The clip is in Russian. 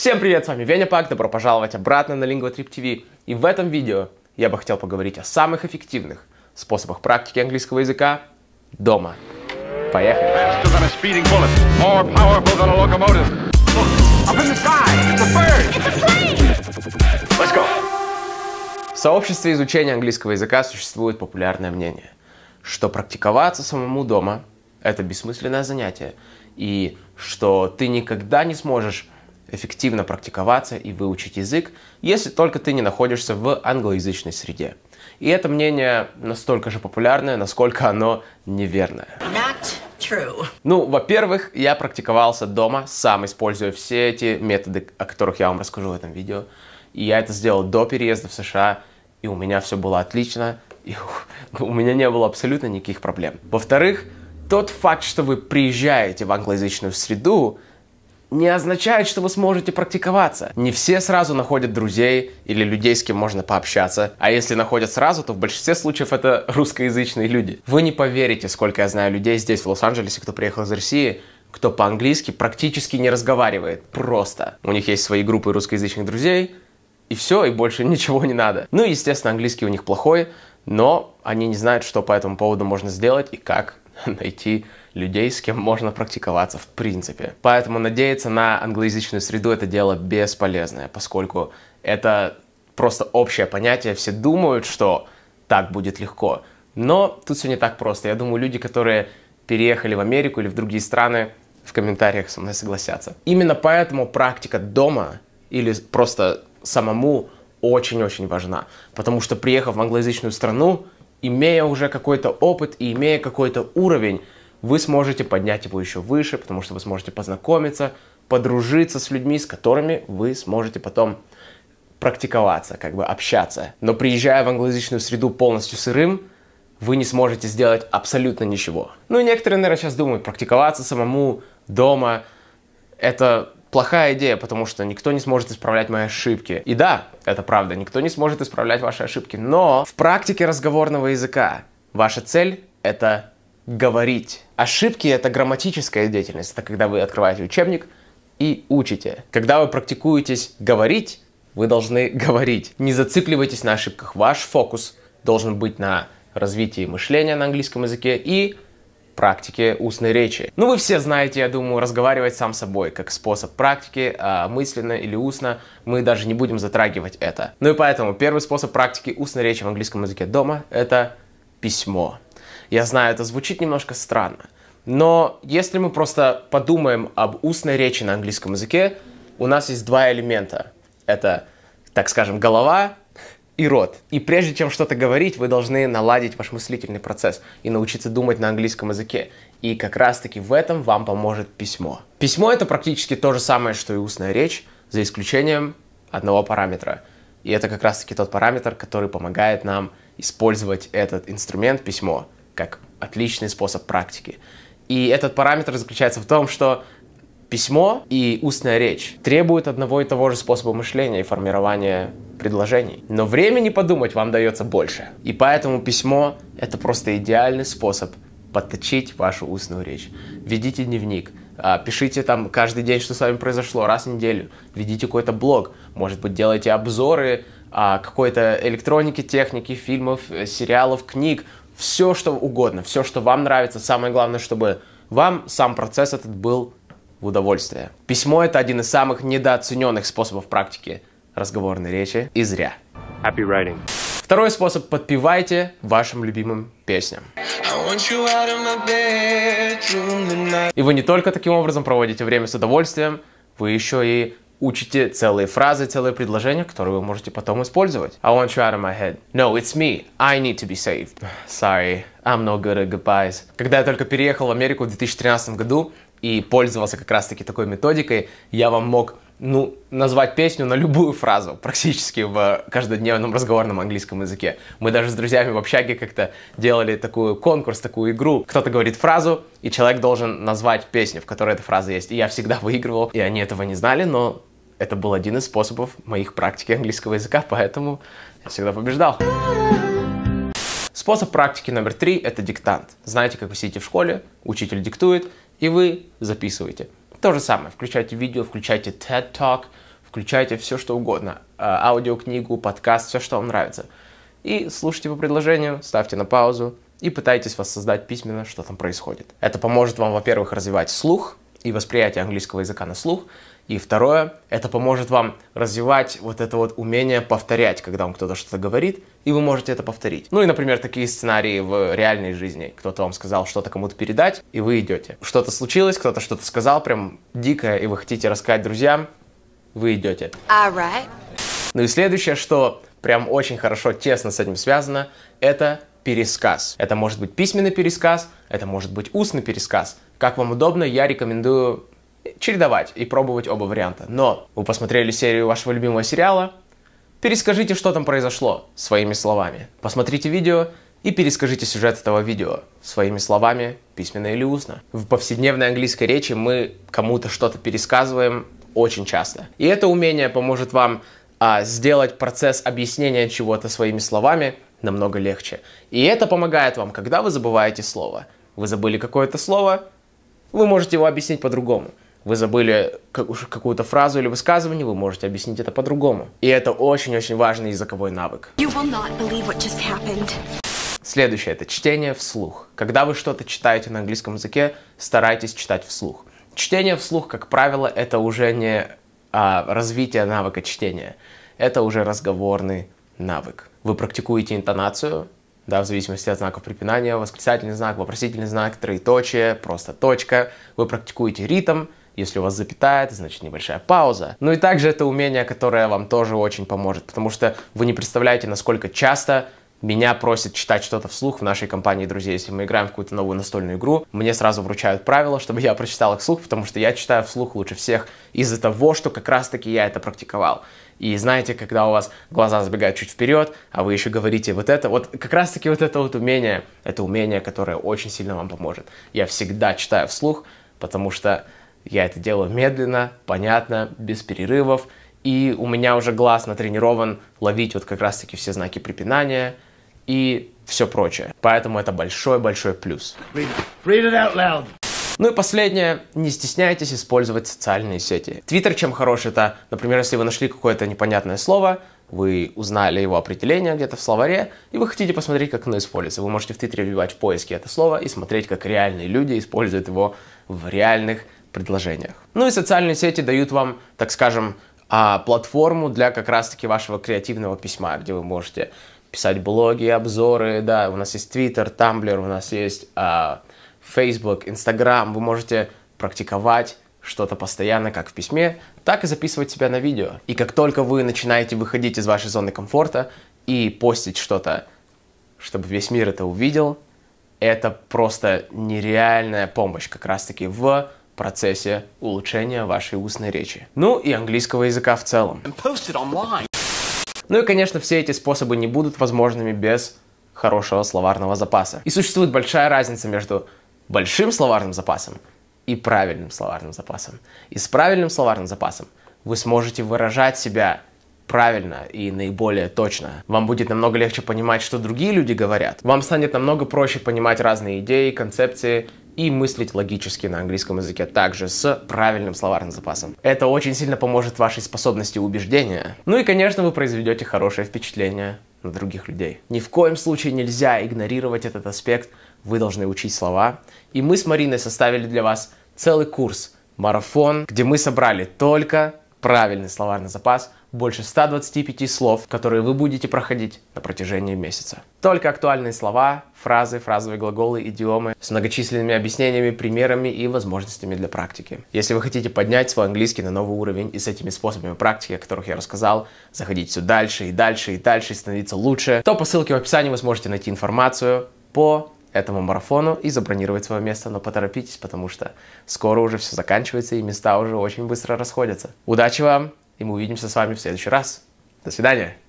Всем привет, с вами Веня Пак, добро пожаловать обратно на LinguaTrip TV. И в этом видео я бы хотел поговорить о самых эффективных способах практики английского языка дома. Поехали! В сообществе изучения английского языка существует популярное мнение, что практиковаться самому дома – это бессмысленное занятие, и что ты никогда не сможешь эффективно практиковаться и выучить язык, если только ты не находишься в англоязычной среде. И это мнение настолько же популярное, насколько оно неверное. Not true. Ну, во-первых, я практиковался дома, сам используя все эти методы, о которых я вам расскажу в этом видео. И я это сделал до переезда в США, и у меня все было отлично, и ну, у меня не было абсолютно никаких проблем. Во-вторых, тот факт, что вы приезжаете в англоязычную среду, не означает, что вы сможете практиковаться. Не все сразу находят друзей или людей, с кем можно пообщаться. А если находят сразу, то в большинстве случаев это русскоязычные люди. Вы не поверите, сколько я знаю людей здесь, в Лос-Анджелесе, кто приехал из России, кто по-английски практически не разговаривает. Просто. У них есть свои группы русскоязычных друзей, и все, и больше ничего не надо. Ну и, естественно, английский у них плохой, но они не знают, что по этому поводу можно сделать и как найти людей, с кем можно практиковаться в принципе. Поэтому надеяться на англоязычную среду это дело бесполезное, поскольку это просто общее понятие, все думают, что так будет легко. Но тут все не так просто. Я думаю, люди, которые переехали в Америку или в другие страны, в комментариях со мной согласятся. Именно поэтому практика дома или просто самому очень-очень важна. Потому что приехав в англоязычную страну, имея уже какой-то опыт и имея какой-то уровень, вы сможете поднять его еще выше, потому что вы сможете познакомиться, подружиться с людьми, с которыми вы сможете потом практиковаться, как бы общаться. Но приезжая в англоязычную среду полностью сырым, вы не сможете сделать абсолютно ничего. Ну и некоторые, наверное, сейчас думают, практиковаться самому дома, это плохая идея, потому что никто не сможет исправлять мои ошибки. И да, это правда, никто не сможет исправлять ваши ошибки, но в практике разговорного языка ваша цель — это говорить. Ошибки — это грамматическая деятельность, это когда вы открываете учебник и учите. Когда вы практикуетесь говорить, вы должны говорить. Не зацикливайтесь на ошибках. Ваш фокус должен быть на развитии мышления на английском языке и практике устной речи. Ну, вы все знаете, я думаю, разговаривать сам собой как способ практики, а мысленно или устно, мы даже не будем затрагивать это. Ну и поэтому первый способ практики устной речи в английском языке дома – это письмо. Я знаю, это звучит немножко странно, но если мы просто подумаем об устной речи на английском языке, у нас есть два элемента. Это, так скажем, голова и рот. И прежде чем что-то говорить, вы должны наладить ваш мыслительный процесс и научиться думать на английском языке. И как раз-таки в этом вам поможет письмо. Письмо это практически то же самое, что и устная речь, за исключением одного параметра. И это как раз-таки тот параметр, который помогает нам использовать этот инструмент письмо как отличный способ практики. И этот параметр заключается в том, что Письмо и устная речь требуют одного и того же способа мышления и формирования предложений. Но времени подумать вам дается больше. И поэтому письмо — это просто идеальный способ подточить вашу устную речь. Ведите дневник, а, пишите там каждый день, что с вами произошло, раз в неделю, ведите какой-то блог, может быть, делайте обзоры а, какой-то электроники, техники, фильмов, э, сериалов, книг, все что угодно, все, что вам нравится. Самое главное, чтобы вам сам процесс этот был в удовольствие. Письмо — это один из самых недооцененных способов практики разговорной речи, и зря. Happy writing. Второй способ – подпевайте вашим любимым песням. И вы не только таким образом проводите время с удовольствием, вы еще и учите целые фразы, целые предложения, которые вы можете потом использовать. I want you out of my head. No, it's me. I need to be saved. Sorry, I'm no good at goodbyes. Когда я только переехал в Америку в 2013 году, и пользовался как раз-таки такой методикой, я вам мог ну, назвать песню на любую фразу практически в каждодневном разговорном английском языке. Мы даже с друзьями в общаге как-то делали такую конкурс, такую игру. Кто-то говорит фразу, и человек должен назвать песню, в которой эта фраза есть. И я всегда выигрывал, и они этого не знали, но это был один из способов моих практики английского языка, поэтому я всегда побеждал. Способ практики номер три – это диктант. Знаете, как вы сидите в школе, учитель диктует, и вы записываете. То же самое, включайте видео, включайте TED Talk, включайте все что угодно, э, аудиокнигу, подкаст, все что вам нравится. И слушайте по предложению, ставьте на паузу и пытайтесь воссоздать письменно, что там происходит. Это поможет вам, во-первых, развивать слух и восприятие английского языка на слух, и второе, это поможет вам развивать вот это вот умение повторять, когда вам кто-то что-то говорит, и вы можете это повторить. Ну и, например, такие сценарии в реальной жизни. Кто-то вам сказал что-то кому-то передать, и вы идете. Что-то случилось, кто-то что-то сказал прям дикое, и вы хотите рассказать друзьям, вы идете. All right. Ну и следующее, что прям очень хорошо, тесно с этим связано, это пересказ. Это может быть письменный пересказ, это может быть устный пересказ. Как вам удобно, я рекомендую чередовать и пробовать оба варианта. Но вы посмотрели серию вашего любимого сериала, перескажите, что там произошло, своими словами. Посмотрите видео и перескажите сюжет этого видео, своими словами, письменно или устно. В повседневной английской речи мы кому-то что-то пересказываем очень часто. И это умение поможет вам а, сделать процесс объяснения чего-то своими словами намного легче. И это помогает вам, когда вы забываете слово. Вы забыли какое-то слово, вы можете его объяснить по-другому вы забыли какую-то фразу или высказывание, вы можете объяснить это по-другому. И это очень-очень важный языковой навык. Следующее – это чтение вслух. Когда вы что-то читаете на английском языке, старайтесь читать вслух. Чтение вслух, как правило, это уже не а, развитие навыка чтения, это уже разговорный навык. Вы практикуете интонацию, да, в зависимости от знаков препинания, восклицательный знак, вопросительный знак, троеточие, просто точка. Вы практикуете ритм, если у вас запятая, это значит небольшая пауза. Ну и также это умение, которое вам тоже очень поможет, потому что вы не представляете, насколько часто меня просят читать что-то вслух в нашей компании друзей. Если мы играем в какую-то новую настольную игру, мне сразу вручают правила, чтобы я прочитал их вслух, потому что я читаю вслух лучше всех из-за того, что как раз-таки я это практиковал. И знаете, когда у вас глаза забегают чуть вперед, а вы еще говорите вот это, вот как раз-таки вот это вот умение, это умение, которое очень сильно вам поможет. Я всегда читаю вслух, потому что я это делаю медленно, понятно, без перерывов, и у меня уже глаз натренирован ловить вот как раз-таки все знаки препинания и все прочее. Поэтому это большой-большой плюс. Read, it out loud. Ну и последнее, не стесняйтесь использовать социальные сети. Твиттер чем хорош, это, например, если вы нашли какое-то непонятное слово, вы узнали его определение где-то в словаре, и вы хотите посмотреть, как оно используется. Вы можете в Твиттере вбивать в поиске это слово и смотреть, как реальные люди используют его в реальных предложениях. Ну и социальные сети дают вам, так скажем, а, платформу для как раз-таки вашего креативного письма, где вы можете писать блоги, обзоры, да, у нас есть Twitter, Tumblr, у нас есть а, Facebook, Instagram, вы можете практиковать что-то постоянно, как в письме, так и записывать себя на видео. И как только вы начинаете выходить из вашей зоны комфорта и постить что-то, чтобы весь мир это увидел, это просто нереальная помощь как раз-таки в процессе улучшения вашей устной речи. Ну и английского языка в целом. Ну и, конечно, все эти способы не будут возможными без хорошего словарного запаса. И существует большая разница между большим словарным запасом и правильным словарным запасом. И с правильным словарным запасом вы сможете выражать себя правильно и наиболее точно. Вам будет намного легче понимать, что другие люди говорят. Вам станет намного проще понимать разные идеи, концепции и мыслить логически на английском языке также с правильным словарным запасом. Это очень сильно поможет вашей способности убеждения. Ну и, конечно, вы произведете хорошее впечатление на других людей. Ни в коем случае нельзя игнорировать этот аспект. Вы должны учить слова. И мы с Мариной составили для вас целый курс марафон, где мы собрали только правильный словарный запас больше 125 слов, которые вы будете проходить на протяжении месяца. Только актуальные слова, фразы, фразовые глаголы, идиомы с многочисленными объяснениями, примерами и возможностями для практики. Если вы хотите поднять свой английский на новый уровень и с этими способами практики, о которых я рассказал, заходить все дальше и дальше и дальше и становиться лучше, то по ссылке в описании вы сможете найти информацию по этому марафону и забронировать свое место, но поторопитесь, потому что скоро уже все заканчивается и места уже очень быстро расходятся. Удачи вам, и мы увидимся с вами в следующий раз. До свидания!